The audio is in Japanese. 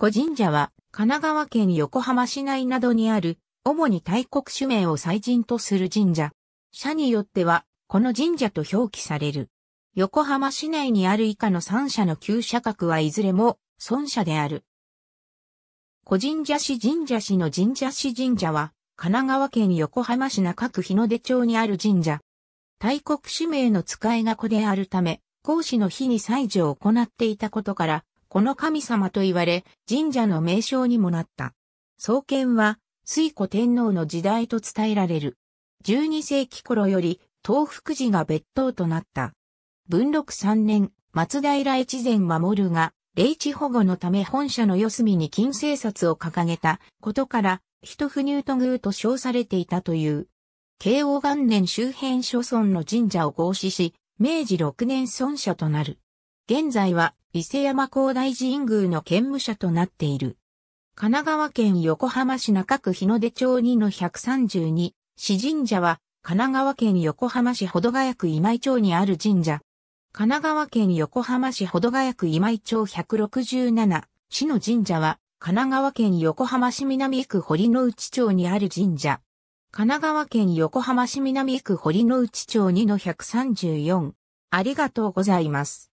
古神社は神奈川県横浜市内などにある主に大国主名を祭神とする神社。社によってはこの神社と表記される。横浜市内にある以下の三社の旧社格はいずれも孫社である。古神社市神社市の神社市神社は神奈川県横浜市中区日の出町にある神社。大国主名の使いが子であるため、講師の日に祭事を行っていたことから、この神様と言われ、神社の名称にもなった。創建は、水古天皇の時代と伝えられる。12世紀頃より、東福寺が別当となった。文禄3年、松平越前守が、霊地保護のため本社の四隅に金生札を掲げたことから、一不入と宮と称されていたという。慶応元年周辺諸村の神社を合祀し、明治6年村社となる。現在は伊勢山高大寺院宮の兼務者となっている。神奈川県横浜市中区日の出町2の132、市神社は、神奈川県横浜市保土ヶ谷区今井町にある神社。神奈川県横浜市保土ヶ谷区今井町167、市の神社は、神奈川県横浜市南区堀之内町にある神社。神奈川県横浜市南区堀之内町2の134。ありがとうございます。